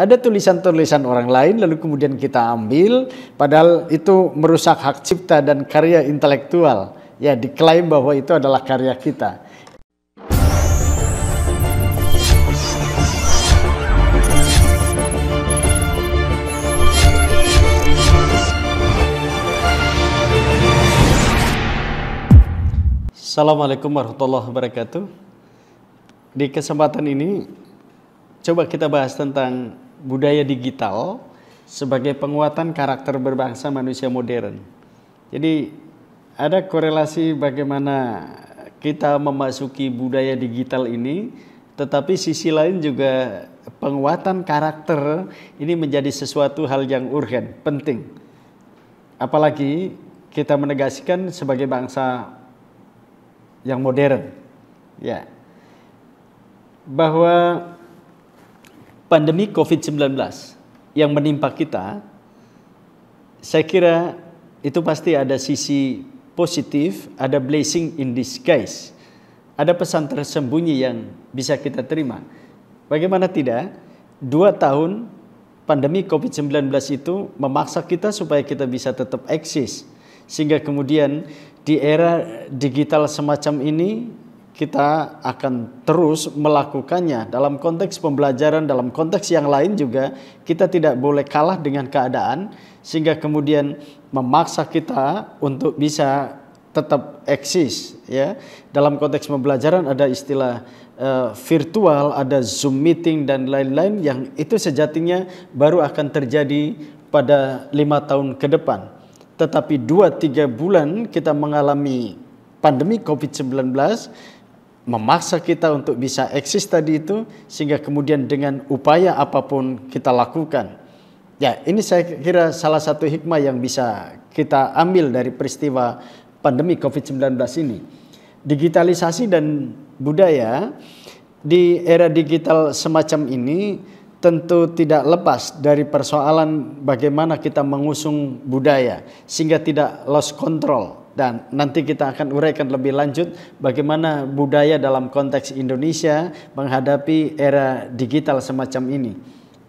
ada tulisan-tulisan orang lain lalu kemudian kita ambil padahal itu merusak hak cipta dan karya intelektual ya diklaim bahwa itu adalah karya kita Assalamualaikum warahmatullahi wabarakatuh. Di kesempatan ini coba kita bahas tentang budaya digital sebagai penguatan karakter berbangsa manusia modern. Jadi ada korelasi bagaimana kita memasuki budaya digital ini, tetapi sisi lain juga penguatan karakter ini menjadi sesuatu hal yang urgen, penting. Apalagi kita menegasikan sebagai bangsa yang modern. Ya. Bahwa pandemi COVID-19 yang menimpa kita, saya kira itu pasti ada sisi positif, ada blessing in disguise. Ada pesan tersembunyi yang bisa kita terima. Bagaimana tidak, dua tahun pandemi COVID-19 itu memaksa kita supaya kita bisa tetap eksis. Sehingga kemudian di era digital semacam ini kita akan terus melakukannya dalam konteks pembelajaran dalam konteks yang lain juga kita tidak boleh kalah dengan keadaan sehingga kemudian memaksa kita untuk bisa tetap eksis ya dalam konteks pembelajaran ada istilah uh, virtual ada zoom meeting dan lain-lain yang itu sejatinya baru akan terjadi pada lima tahun ke depan tetapi dua tiga bulan kita mengalami pandemi covid 19 memaksa kita untuk bisa eksis tadi itu sehingga kemudian dengan upaya apapun kita lakukan. Ya, ini saya kira salah satu hikmah yang bisa kita ambil dari peristiwa pandemi Covid-19 ini. Digitalisasi dan budaya di era digital semacam ini tentu tidak lepas dari persoalan bagaimana kita mengusung budaya sehingga tidak lost control dan nanti kita akan uraikan lebih lanjut bagaimana budaya dalam konteks Indonesia menghadapi era digital semacam ini.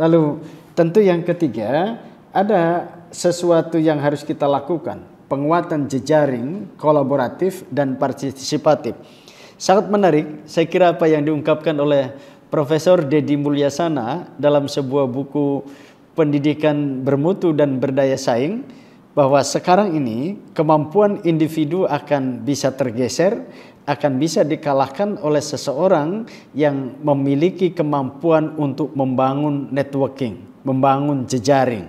Lalu tentu yang ketiga ada sesuatu yang harus kita lakukan, penguatan jejaring kolaboratif dan partisipatif. Sangat menarik, saya kira apa yang diungkapkan oleh Profesor Deddy Mulyasana dalam sebuah buku pendidikan bermutu dan berdaya saing bahwa sekarang ini kemampuan individu akan bisa tergeser, akan bisa dikalahkan oleh seseorang yang memiliki kemampuan untuk membangun networking, membangun jejaring.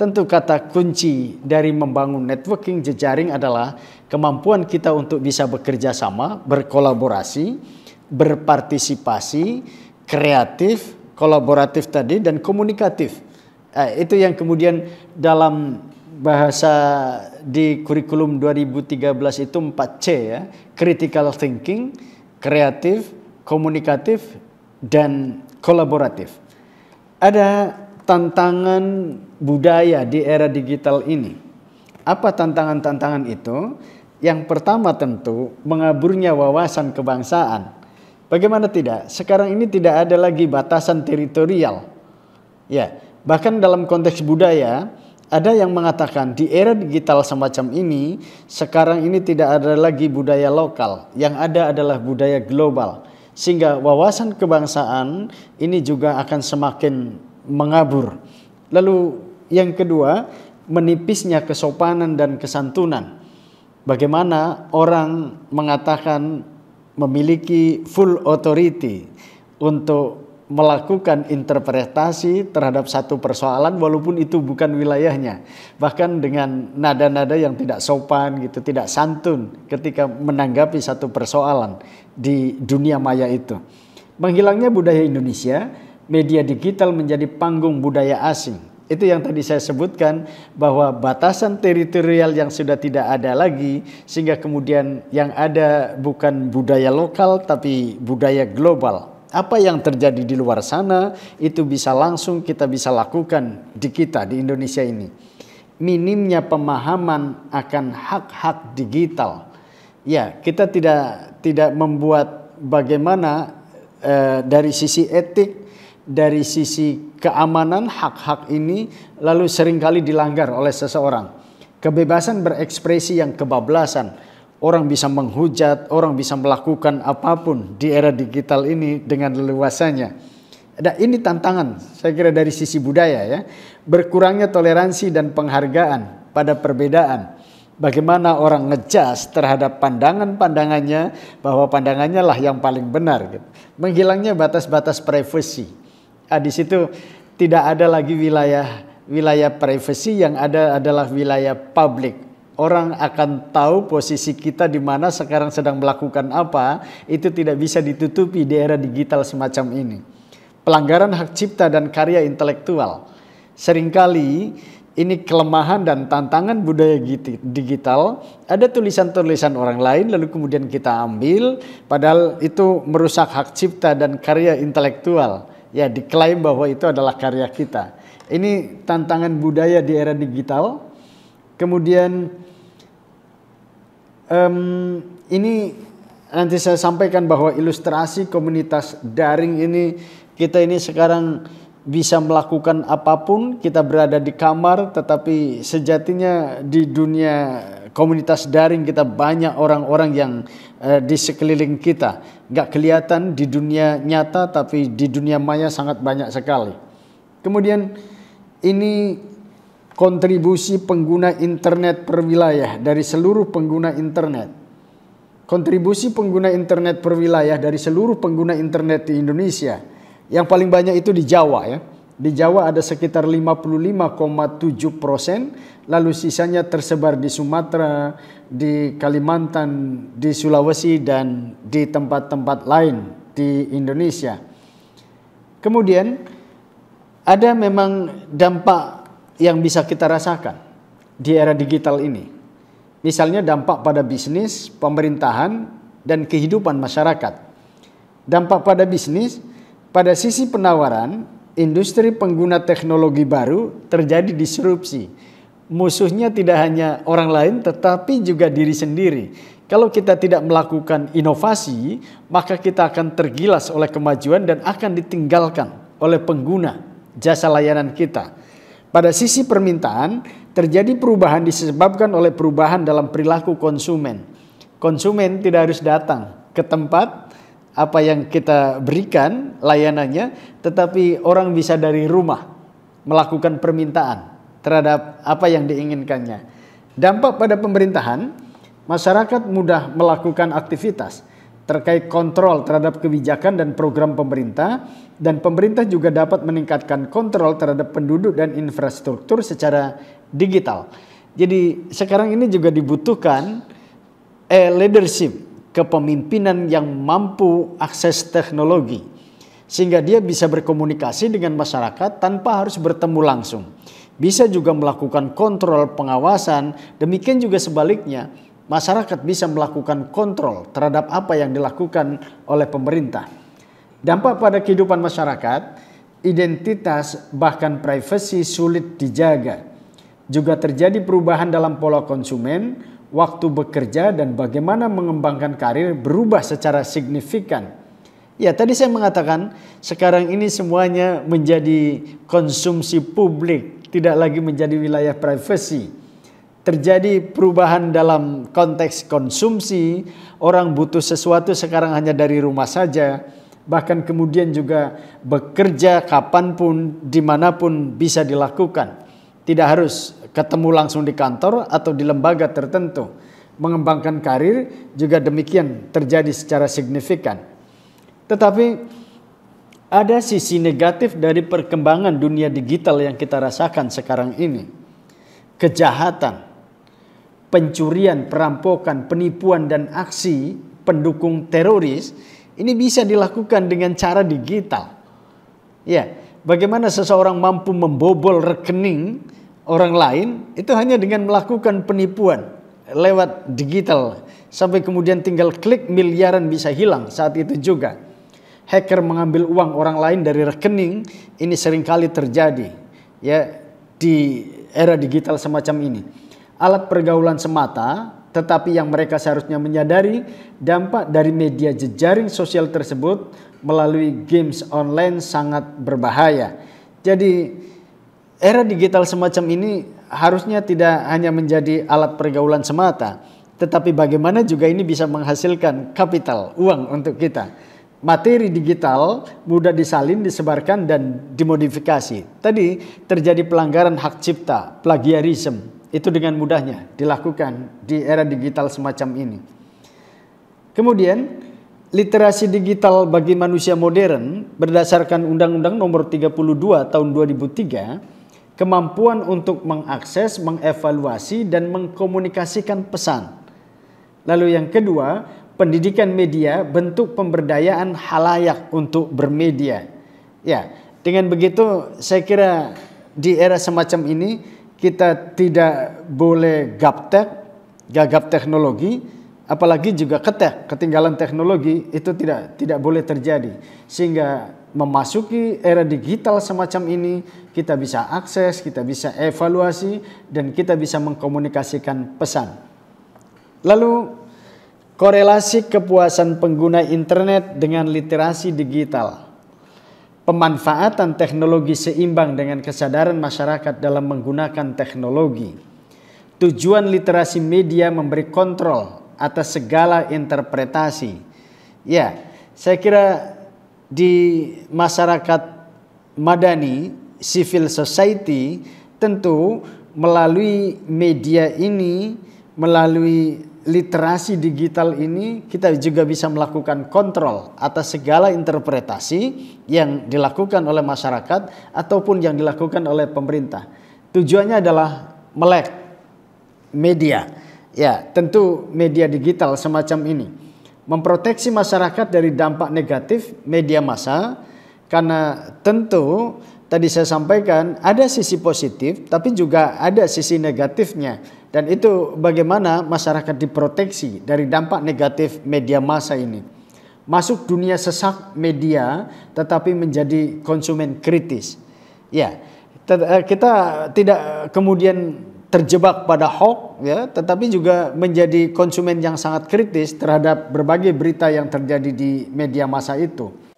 Tentu kata kunci dari membangun networking jejaring adalah kemampuan kita untuk bisa bekerja sama, berkolaborasi, berpartisipasi, kreatif, kolaboratif tadi dan komunikatif. Eh, itu yang kemudian dalam bahasa di kurikulum 2013 itu 4C ya, critical thinking, kreatif, komunikatif dan kolaboratif. Ada tantangan budaya di era digital ini. Apa tantangan-tantangan itu? Yang pertama tentu mengaburnya wawasan kebangsaan. Bagaimana tidak? Sekarang ini tidak ada lagi batasan teritorial. Ya, bahkan dalam konteks budaya, ada yang mengatakan di era digital semacam ini, sekarang ini tidak ada lagi budaya lokal, yang ada adalah budaya global. Sehingga wawasan kebangsaan ini juga akan semakin mengabur. Lalu yang kedua, menipisnya kesopanan dan kesantunan. Bagaimana orang mengatakan memiliki full authority untuk melakukan interpretasi terhadap satu persoalan walaupun itu bukan wilayahnya bahkan dengan nada-nada yang tidak sopan gitu tidak santun ketika menanggapi satu persoalan di dunia maya itu menghilangnya budaya Indonesia media digital menjadi panggung budaya asing itu yang tadi saya sebutkan bahwa batasan teritorial yang sudah tidak ada lagi sehingga kemudian yang ada bukan budaya lokal tapi budaya global apa yang terjadi di luar sana itu bisa langsung kita bisa lakukan di kita di Indonesia ini. Minimnya pemahaman akan hak-hak digital. Ya, kita tidak tidak membuat bagaimana eh, dari sisi etik, dari sisi keamanan hak-hak ini lalu seringkali dilanggar oleh seseorang. Kebebasan berekspresi yang kebablasan orang bisa menghujat, orang bisa melakukan apapun di era digital ini dengan leluasannya. Nah, ini tantangan saya kira dari sisi budaya ya. Berkurangnya toleransi dan penghargaan pada perbedaan. Bagaimana orang ngejas terhadap pandangan-pandangannya bahwa pandangannya lah yang paling benar. Gitu. Menghilangnya batas-batas privasi. Nah, di situ tidak ada lagi wilayah wilayah privasi yang ada adalah wilayah publik orang akan tahu posisi kita di mana sekarang sedang melakukan apa, itu tidak bisa ditutupi di era digital semacam ini. Pelanggaran hak cipta dan karya intelektual. Seringkali ini kelemahan dan tantangan budaya digital. Ada tulisan-tulisan orang lain lalu kemudian kita ambil padahal itu merusak hak cipta dan karya intelektual. Ya diklaim bahwa itu adalah karya kita. Ini tantangan budaya di era digital Kemudian um, ini nanti saya sampaikan bahwa ilustrasi komunitas daring ini kita ini sekarang bisa melakukan apapun, kita berada di kamar, tetapi sejatinya di dunia komunitas daring kita banyak orang-orang yang uh, di sekeliling kita. nggak kelihatan di dunia nyata, tapi di dunia maya sangat banyak sekali. Kemudian ini kontribusi pengguna internet per wilayah dari seluruh pengguna internet. Kontribusi pengguna internet per wilayah dari seluruh pengguna internet di Indonesia. Yang paling banyak itu di Jawa ya. Di Jawa ada sekitar 55,7 persen, lalu sisanya tersebar di Sumatera, di Kalimantan, di Sulawesi, dan di tempat-tempat lain di Indonesia. Kemudian ada memang dampak yang bisa kita rasakan di era digital ini. Misalnya dampak pada bisnis, pemerintahan, dan kehidupan masyarakat. Dampak pada bisnis, pada sisi penawaran, industri pengguna teknologi baru terjadi disrupsi. Musuhnya tidak hanya orang lain tetapi juga diri sendiri. Kalau kita tidak melakukan inovasi, maka kita akan tergilas oleh kemajuan dan akan ditinggalkan oleh pengguna jasa layanan kita. Pada sisi permintaan, terjadi perubahan disebabkan oleh perubahan dalam perilaku konsumen. Konsumen tidak harus datang ke tempat apa yang kita berikan layanannya, tetapi orang bisa dari rumah melakukan permintaan terhadap apa yang diinginkannya. Dampak pada pemerintahan, masyarakat mudah melakukan aktivitas terkait kontrol terhadap kebijakan dan program pemerintah dan pemerintah juga dapat meningkatkan kontrol terhadap penduduk dan infrastruktur secara digital. Jadi sekarang ini juga dibutuhkan eh, leadership, kepemimpinan yang mampu akses teknologi sehingga dia bisa berkomunikasi dengan masyarakat tanpa harus bertemu langsung. Bisa juga melakukan kontrol pengawasan, demikian juga sebaliknya masyarakat bisa melakukan kontrol terhadap apa yang dilakukan oleh pemerintah. Dampak pada kehidupan masyarakat, identitas bahkan privasi sulit dijaga. Juga terjadi perubahan dalam pola konsumen, waktu bekerja dan bagaimana mengembangkan karir berubah secara signifikan. Ya tadi saya mengatakan sekarang ini semuanya menjadi konsumsi publik, tidak lagi menjadi wilayah privasi terjadi perubahan dalam konteks konsumsi, orang butuh sesuatu sekarang hanya dari rumah saja, bahkan kemudian juga bekerja kapanpun, dimanapun bisa dilakukan. Tidak harus ketemu langsung di kantor atau di lembaga tertentu. Mengembangkan karir juga demikian terjadi secara signifikan. Tetapi ada sisi negatif dari perkembangan dunia digital yang kita rasakan sekarang ini. Kejahatan, pencurian, perampokan, penipuan dan aksi pendukung teroris ini bisa dilakukan dengan cara digital. Ya, bagaimana seseorang mampu membobol rekening orang lain itu hanya dengan melakukan penipuan lewat digital sampai kemudian tinggal klik miliaran bisa hilang saat itu juga. Hacker mengambil uang orang lain dari rekening ini seringkali terjadi ya di era digital semacam ini alat pergaulan semata, tetapi yang mereka seharusnya menyadari dampak dari media jejaring sosial tersebut melalui games online sangat berbahaya. Jadi era digital semacam ini harusnya tidak hanya menjadi alat pergaulan semata, tetapi bagaimana juga ini bisa menghasilkan kapital, uang untuk kita. Materi digital mudah disalin, disebarkan, dan dimodifikasi. Tadi terjadi pelanggaran hak cipta, plagiarisme, itu dengan mudahnya dilakukan di era digital semacam ini. Kemudian, literasi digital bagi manusia modern berdasarkan Undang-Undang Nomor 32 Tahun 2003, kemampuan untuk mengakses, mengevaluasi dan mengkomunikasikan pesan. Lalu yang kedua, pendidikan media bentuk pemberdayaan halayak untuk bermedia. Ya, dengan begitu saya kira di era semacam ini kita tidak boleh gaptek, gagap teknologi, apalagi juga ketek, ketinggalan teknologi itu tidak tidak boleh terjadi. Sehingga memasuki era digital semacam ini, kita bisa akses, kita bisa evaluasi, dan kita bisa mengkomunikasikan pesan. Lalu, korelasi kepuasan pengguna internet dengan literasi digital pemanfaatan teknologi seimbang dengan kesadaran masyarakat dalam menggunakan teknologi. Tujuan literasi media memberi kontrol atas segala interpretasi. Ya, saya kira di masyarakat madani, civil society tentu melalui media ini, melalui literasi digital ini kita juga bisa melakukan kontrol atas segala interpretasi yang dilakukan oleh masyarakat ataupun yang dilakukan oleh pemerintah. Tujuannya adalah melek media. Ya, tentu media digital semacam ini memproteksi masyarakat dari dampak negatif media massa karena tentu tadi saya sampaikan ada sisi positif tapi juga ada sisi negatifnya dan itu bagaimana masyarakat diproteksi dari dampak negatif media massa ini. Masuk dunia sesak media tetapi menjadi konsumen kritis. Ya, eh, kita tidak kemudian terjebak pada hoax ya, tetapi juga menjadi konsumen yang sangat kritis terhadap berbagai berita yang terjadi di media massa itu.